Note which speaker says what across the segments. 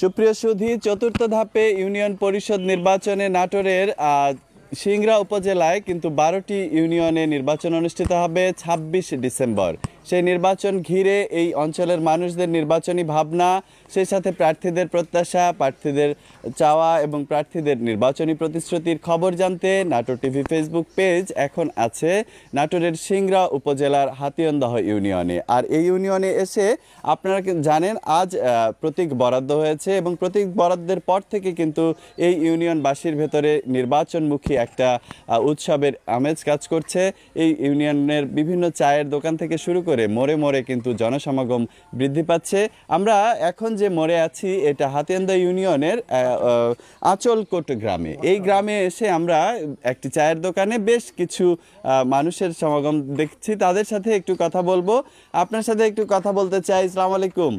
Speaker 1: সুপ্রিয় সুধী চতুর্থ ধাপে ইউনিয়ন পরিষদ নির্বাচনে নাটোরের সিংরা উপজেলায় কিন্তু বারোটি ইউনিয়নে নির্বাচন অনুষ্ঠিত হবে ২৬ ডিসেম্বর সেই নির্বাচন ঘিরে এই অঞ্চলের মানুষদের নির্বাচনী ভাবনা সেই সাথে প্রার্থীদের প্রত্যাশা প্রার্থীদের চাওয়া এবং প্রার্থীদের নির্বাচনী প্রতিশ্রুতির খবর জানতে নাটোর টিভি ফেসবুক পেজ এখন আছে নাটোরের সিংরা উপজেলার হাতিয়ন্দহ ইউনিয়নে আর এই ইউনিয়নে এসে আপনারা জানেন আজ প্রতীক বরাদ্দ হয়েছে এবং প্রতীক বরাদ্দের পর থেকে কিন্তু এই ইউনিয়নবাসীর ভেতরে নির্বাচনমুখী একটা উৎসবের আমেজ কাজ করছে এই ইউনিয়নের বিভিন্ন চায়ের দোকান থেকে শুরু করে করে মোড়ে মোড়ে কিন্তু জনসমাগম বৃদ্ধি পাচ্ছে আমরা এখন যে মোড়ে আছি এটা হাতিয়ান্দা ইউনিয়নের আঁচলকোট গ্রামে এই গ্রামে এসে আমরা একটি চায়ের দোকানে বেশ কিছু মানুষের সমাগম দেখছি তাদের সাথে একটু কথা বলবো আপনার সাথে একটু কথা বলতে চাই ইসলাম আলাইকুম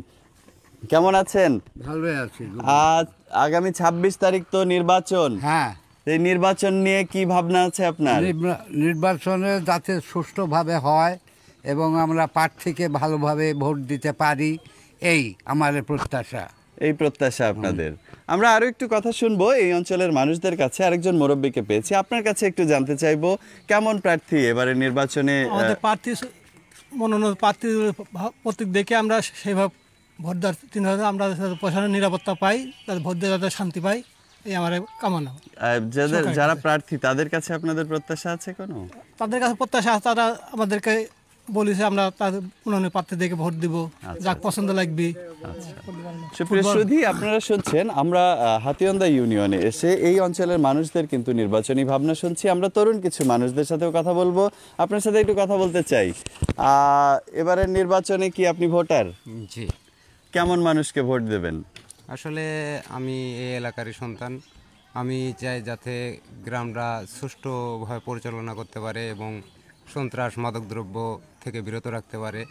Speaker 1: কেমন আছেন ভালো আছি আজ আগামী ২৬ তারিখ তো নির্বাচন হ্যাঁ এই নির্বাচন নিয়ে কি ভাবনা আছে আপনার
Speaker 2: নির্বাচনে যাতে সুষ্ঠুভাবে হয় এবং আমরা প্রার্থীকে ভালোভাবে ভোট দিতে পারি এই আমাদের প্রত্যাশা
Speaker 1: এই প্রত্যাশা আপনাদের আমরা আরও একটু কথা শুনবো এই অঞ্চলের মানুষদের কাছে আরেকজন মুরব্বীকে পেয়েছি আপনার কাছে একটু জানতে চাইবো কেমন প্রার্থী এবারে নির্বাচনে আমাদের
Speaker 2: প্রার্থী মনোনয়ন প্রার্থী প্রত্যেক দেখে আমরা সেভাবে ভোট দেওয়ার আমরা প্রশাসনের নিরাপত্তা পাই তাদের ভোট দেওয়া যাতে শান্তি পাই এই আমার কামনা
Speaker 1: যাদের যারা প্রার্থী তাদের কাছে আপনাদের প্রত্যাশা আছে কোনো
Speaker 2: তাদের কাছে প্রত্যাশা তারা আমাদেরকে বলেছে আমরা তার উনানে পাত্রে দেখে ভোট দিব আচ্ছা, যাক আচ্ছা। পছন্দ লাগবে
Speaker 1: আচ্ছা। সুধী আপনারা শুনছেন আমরা হাতিয়ন্দা ইউনিয়নে এসে এই অঞ্চলের মানুষদের কিন্তু নির্বাচনী ভাবনা শুনছি আমরা তরুণ কিছু মানুষদের সাথেও কথা বলবো আপনার সাথে একটু কথা বলতে চাই এবারের নির্বাচনে কি আপনি ভোটার জি কেমন মানুষকে ভোট দেবেন
Speaker 2: আসলে আমি এই এলাকারই সন্তান আমি চাই যাতে গ্রামরা সুষ্ঠুভাবে পরিচালনা করতে পারে এবং সন্ত্রাস মাদকদ্রব্য থেকে বিরত রাখতে পারে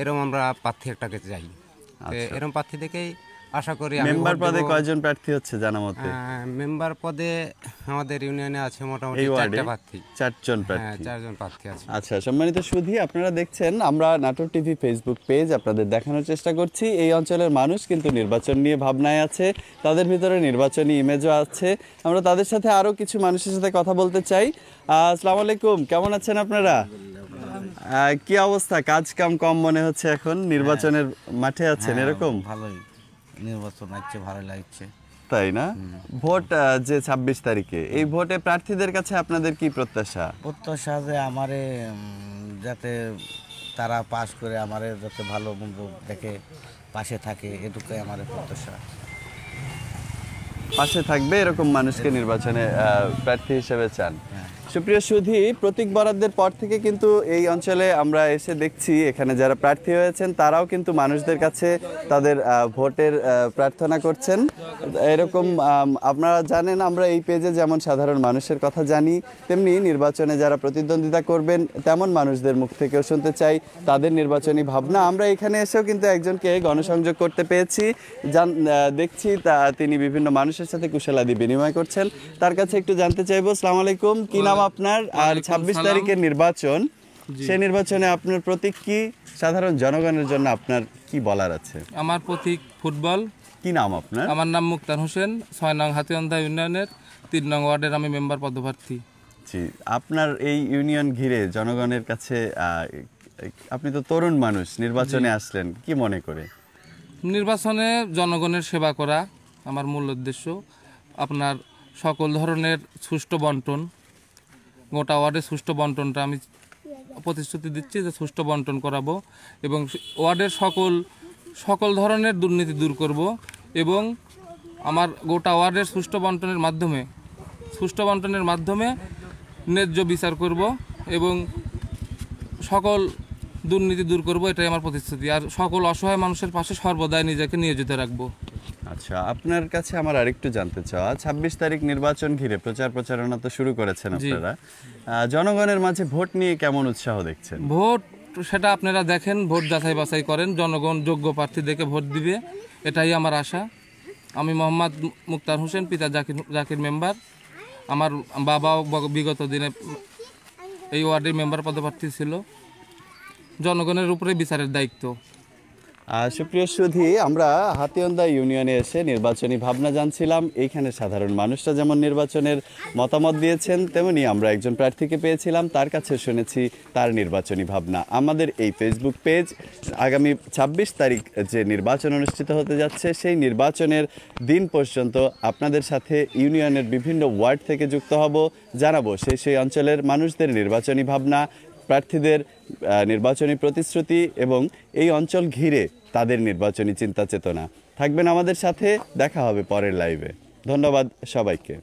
Speaker 2: এরকম আমরা প্রার্থী একটাকে চাই এরকম আচ্ছা। প্রার্থী থেকেই আশা করি মেম্বার পদে কয়জন
Speaker 1: প্রার্থী হচ্ছে জানা মতে হ্যাঁ,
Speaker 2: হ্যাঁ, মেম্বার পদে আমাদের ইউনিয়নে আছে মোটামুটি চারটা প্রার্থী চারজন হ্যাঁ, প্রার্থী চারজন প্রার্থী আছে
Speaker 1: আচ্ছা সম্মানিত সুধী আপনারা দেখছেন আমরা নাটোর টিভি ফেসবুক পেজ আপনাদের দেখানোর চেষ্টা করছি এই অঞ্চলের মানুষ কিন্তু নির্বাচন নিয়ে ভাবনায় আছে তাদের ভিতরে নির্বাচনী ইমেজও আছে আমরা তাদের সাথে আরও কিছু মানুষের সাথে কথা বলতে চাই আসসালামু আলাইকুম কেমন আছেন আপনারা কি অবস্থা কাজ কাম কম মনে হচ্ছে এখন নির্বাচনের মাঠে আছেন এরকম ভালোই
Speaker 2: নির্বাচন আসছে ভালো লাগছে
Speaker 1: তাই না ভোট যে ২৬ তারিখে এই ভোটে প্রার্থীদের কাছে আপনাদের কি প্রত্যাশা
Speaker 2: প্রত্যাশা যে আমারে যাতে তারা পাস করে আমারে যাতে ভালো মন্দ দেখে পাশে থাকে এটুকুই আমার প্রত্যাশা পাশে
Speaker 1: থাকবে এরকম মানুষকে নির্বাচনে প্রার্থী হিসেবে চান হ্যাঁ। সুপ্রিয় সুধি প্রতীক বরাদ্দের পর থেকে কিন্তু এই অঞ্চলে আমরা এসে দেখছি এখানে যারা প্রার্থী হয়েছেন তারাও কিন্তু মানুষদের কাছে তাদের ভোটের প্রার্থনা করছেন এরকম আপনারা জানেন আমরা এই পেজে যেমন সাধারণ মানুষের কথা জানি তেমনি নির্বাচনে যারা প্রতিদ্বন্দ্বিতা করবেন তেমন মানুষদের মুখ থেকেও শুনতে চাই তাদের নির্বাচনী ভাবনা আমরা এখানে এসেও কিন্তু একজনকে গণসংযোগ করতে পেয়েছি জান দেখছি তা তিনি বিভিন্ন মানুষের সাথে কুশলাদি বিনিময় করছেন তার কাছে একটু জানতে চাইবো সালাম আলাইকুম কি নাম আপনার আর ছাব্বিশ তারিখের নির্বাচন সেই নির্বাচনে আপনার প্রতীক কি সাধারণ জনগণের জন্য আপনার কি বলার আছে
Speaker 2: আমার প্রতীক ফুটবল কি নাম আপনার আমার নাম মুক্তার হোসেন ছয় নং হাতিয়ন্ধা ইউনিয়নের তিন নং ওয়ার্ডের আমি মেম্বার পদপ্রার্থী
Speaker 1: জি আপনার এই ইউনিয়ন ঘিরে জনগণের কাছে আপনি তো তরুণ মানুষ নির্বাচনে আসলেন কি মনে করে
Speaker 2: নির্বাচনে জনগণের সেবা করা আমার মূল উদ্দেশ্য আপনার সকল ধরনের সুষ্ঠু বন্টন গোটা ওয়ার্ডের সুষ্ঠু বন্টনটা আমি প্রতিশ্রুতি দিচ্ছি যে সুষ্ঠু বন্টন করাবো এবং ওয়ার্ডের সকল সকল ধরনের দুর্নীতি দূর করব এবং আমার গোটা ওয়ার্ডের সুষ্ঠু বন্টনের মাধ্যমে সুষ্ঠু বন্টনের মাধ্যমে ন্যায্য বিচার করব এবং সকল দুর্নীতি দূর করব এটাই আমার প্রতিশ্রুতি আর সকল অসহায় মানুষের পাশে সর্বদাই নিজেকে নিয়োজিত
Speaker 1: রাখবো আচ্ছা আপনার কাছে আমার আরেকটু জানতে চাওয়া ছাব্বিশ তারিখ নির্বাচন ঘিরে প্রচার প্রচারণা তো শুরু করেছেন আপনারা জনগণের মাঝে ভোট নিয়ে কেমন উৎসাহ দেখছেন ভোট
Speaker 2: সেটা আপনারা দেখেন ভোট যাচাই বাছাই করেন জনগণ যোগ্য প্রার্থী দেখে ভোট দিবে এটাই আমার আশা আমি মোহাম্মদ মুক্তার হোসেন পিতা জাকির জাকির মেম্বার আমার বাবাও বিগত দিনে এই ওয়ার্ডের মেম্বার পদপ্রার্থী ছিল জনগণের উপরে বিচারের দায়িত্ব
Speaker 1: সুপ্রিয় সুধি আমরা হাতিয়ন্দা ইউনিয়নে এসে নির্বাচনী ভাবনা জানছিলাম এইখানে সাধারণ মানুষরা যেমন নির্বাচনের মতামত দিয়েছেন তেমনি আমরা একজন প্রার্থীকে পেয়েছিলাম তার কাছে শুনেছি তার নির্বাচনী ভাবনা আমাদের এই ফেসবুক পেজ আগামী ২৬ তারিখ যে নির্বাচন অনুষ্ঠিত হতে যাচ্ছে সেই নির্বাচনের দিন পর্যন্ত আপনাদের সাথে ইউনিয়নের বিভিন্ন ওয়ার্ড থেকে যুক্ত হব জানাবো সেই সেই অঞ্চলের মানুষদের নির্বাচনী ভাবনা প্রার্থীদের নির্বাচনী প্রতিশ্রুতি এবং এই অঞ্চল ঘিরে তাদের নির্বাচনী চিন্তা চেতনা থাকবেন আমাদের সাথে দেখা হবে পরের লাইভে ধন্যবাদ সবাইকে